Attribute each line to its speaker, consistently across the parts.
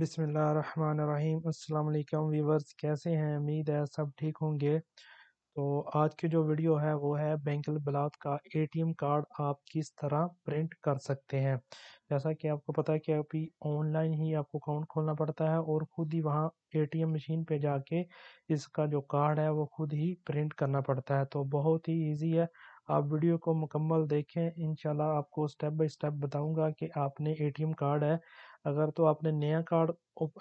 Speaker 1: बिसमीम् अल्लाम वीवर्स कैसे हैं उम्मीद है सब ठीक होंगे तो आज की जो वीडियो है वो है बैंक बलात का एटीएम कार्ड आप किस तरह प्रिंट कर सकते हैं जैसा कि आपको पता है कि अभी ऑनलाइन ही आपको अकाउंट खोलना पड़ता है और ख़ुद ही वहाँ एटीएम मशीन पे जाके इसका जो कार्ड है वो ख़ुद ही प्रिंट करना पड़ता है तो बहुत ही ईजी है आप वीडियो को मुकम्मल देखें इन आपको स्टेप बाई स्टेप बताऊँगा कि आपने ए कार्ड है अगर तो आपने नया कार्ड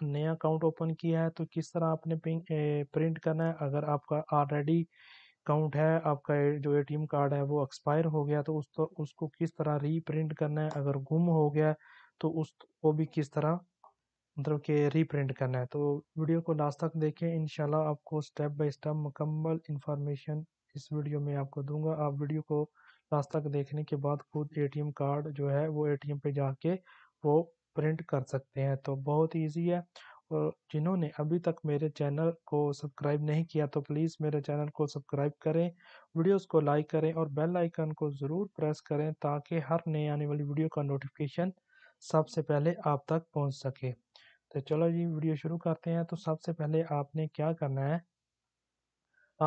Speaker 1: नया अकाउंट ओपन किया है तो किस तरह आपने प्रिंट करना है अगर आपका ऑलरेडी अकाउंट है आपका जो एटीएम कार्ड है वो एक्सपायर हो गया तो उस तो उसको किस तरह रीप्रिंट करना है अगर गुम हो गया तो उसको भी किस तरह मतलब कि रीप्रिंट करना है तो वीडियो को लास्ट तक देखें इन आपको स्टेप बाई स्टेप मुकम्मल इन्फॉर्मेशन इस वीडियो में आपको दूंगा आप वीडियो को लास्ट तक देखने के बाद खुद एटीएम कार्ड जो है वो एटीएम पे जाके वो प्रिंट कर सकते हैं तो बहुत ईजी है और जिन्होंने अभी तक मेरे चैनल को सब्सक्राइब नहीं किया तो प्लीज़ मेरे चैनल को सब्सक्राइब करें वीडियोस को लाइक करें और बेल आइकन को ज़रूर प्रेस करें ताकि हर नए आने वाली वीडियो का नोटिफिकेशन सबसे पहले आप तक पहुंच सके तो चलो जी वीडियो शुरू करते हैं तो सबसे पहले आपने क्या करना है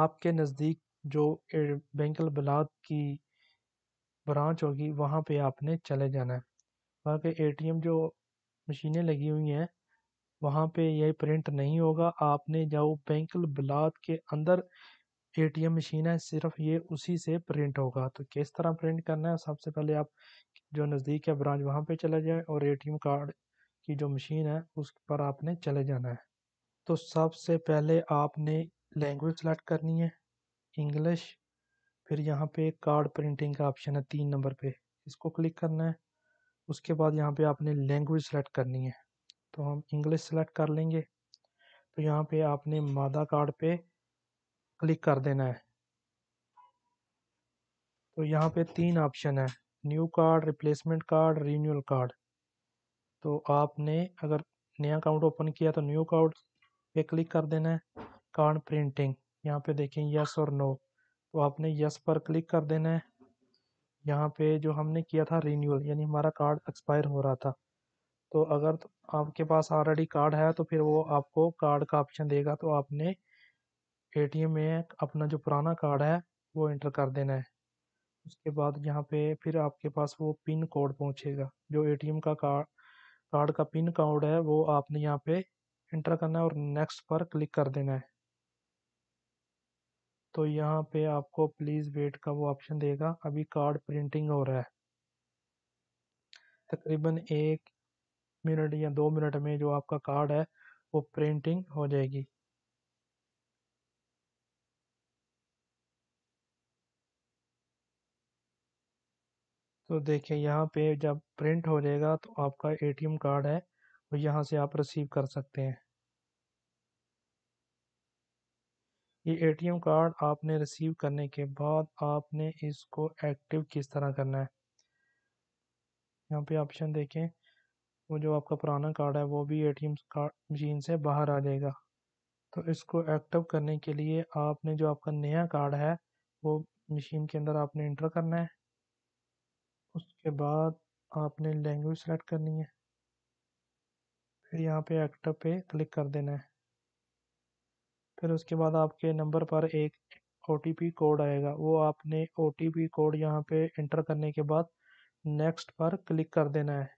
Speaker 1: आपके नज़दीक जो बैंकल ब्लाक की ब्रांच होगी वहाँ पर आपने चले जाना है वहाँ के ए.टी.एम. जो मशीनें लगी हुई हैं वहाँ पे ये प्रिंट नहीं होगा आपने जाओ बैंक बलात के अंदर एटीएम मशीन है सिर्फ ये उसी से प्रिंट होगा तो किस तरह प्रिंट करना है सबसे पहले आप जो नज़दीक है ब्रांच वहाँ पे चले जाए और एटीएम कार्ड की जो मशीन है उस पर आपने चले जाना है तो सबसे पहले आपने लैंग्वेज सेलेक्ट करनी है इंग्लिश फिर यहाँ पे कार्ड प्रिंटिंग का ऑप्शन है तीन नंबर पे इसको क्लिक करना है उसके बाद यहाँ पे आपने लैंग्वेज सेलेक्ट करनी है तो हम इंग्लिश सेलेक्ट कर लेंगे तो यहाँ पे आपने मादा कार्ड पे क्लिक कर देना है तो यहाँ पे तीन ऑप्शन है new card replacement card renewal card तो आपने अगर नया अकाउंट ओपन किया तो न्यू कार्ड पे क्लिक कर देना है कार्ड प्रिंटिंग यहाँ पे देखें यस और नो तो आपने यस पर क्लिक कर देना है यहाँ पे जो हमने किया था रीन्यूअल यानी हमारा कार्ड एक्सपायर हो रहा था तो अगर तो आपके पास ऑलरेडी कार्ड है तो फिर वो आपको कार्ड का ऑप्शन देगा तो आपने ए में अपना जो पुराना कार्ड है वो इंटर कर देना है उसके बाद यहाँ पे फिर आपके पास वो पिन कोड पहुँचेगा जो ए का कार्ड कार्ड का पिन कोड है वो आपने यहाँ पे इंटर करना है और नेक्स्ट पर क्लिक कर देना है तो यहाँ पे आपको प्लीज़ वेट का वो ऑप्शन देगा अभी कार्ड प्रिंटिंग हो रहा है तकरीबन एक मिनट या दो मिनट में जो आपका कार्ड है वो प्रिंटिंग हो जाएगी तो देखिए यहाँ पे जब प्रिंट हो जाएगा तो आपका एटीएम कार्ड है वो यहाँ से आप रिसीव कर सकते हैं ये एटीएम कार्ड आपने रिसीव करने के बाद आपने इसको एक्टिव किस तरह करना है यहाँ पे ऑप्शन देखें वो जो आपका पुराना कार्ड है वो भी एटीएम कार्ड मशीन से बाहर आ जाएगा तो इसको एक्टिव करने के लिए आपने जो आपका नया कार्ड है वो मशीन के अंदर आपने इंटर करना है उसके बाद आपने लैंग्वेज सेलेक्ट करनी है फिर यहाँ पे एक्टिव पे क्लिक कर देना है फिर उसके बाद आपके नंबर पर एक ओ कोड आएगा वो आपने ओ कोड यहाँ पे इंटर करने के बाद नेक्स्ट पर क्लिक कर देना है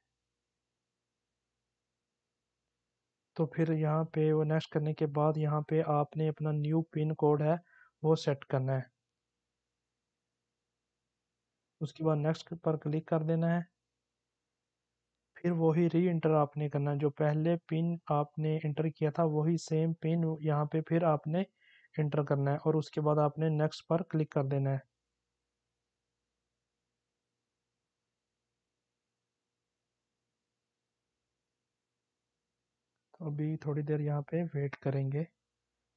Speaker 1: तो फिर यहाँ पे वो नेक्स्ट करने के बाद यहाँ पे आपने अपना न्यू पिन कोड है वो सेट करना है उसके बाद नेक्स्ट पर क्लिक कर देना है फिर वही री इंटर आपने करना जो पहले पिन आपने इंटर किया था वही सेम पिन यहाँ पे फिर आपने इंटर करना है और उसके बाद आपने नेक्स्ट पर क्लिक कर देना है तो अभी थोड़ी देर यहाँ पे वेट करेंगे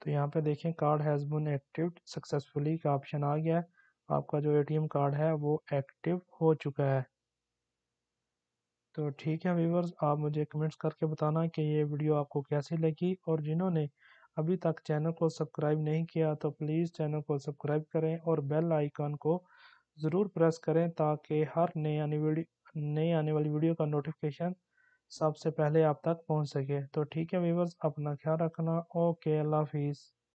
Speaker 1: तो यहाँ पे देखें card has been active successfully का ऑप्शन आ गया है आपका जो एटीएम कार्ड है वो एक्टिव हो चुका है तो ठीक है व्यूवर्स आप मुझे कमेंट्स करके बताना कि ये वीडियो आपको कैसी लगी और जिन्होंने अभी तक चैनल को सब्सक्राइब नहीं किया तो प्लीज़ चैनल को सब्सक्राइब करें और बेल आइकन को ज़रूर प्रेस करें ताकि हर नई आने वीडियो नई आने वाली वीडियो का नोटिफिकेशन सबसे पहले आप तक पहुंच सके तो ठीक है व्यूवर्स अपना ख्याल रखना ओके अल्लाह हाफिज़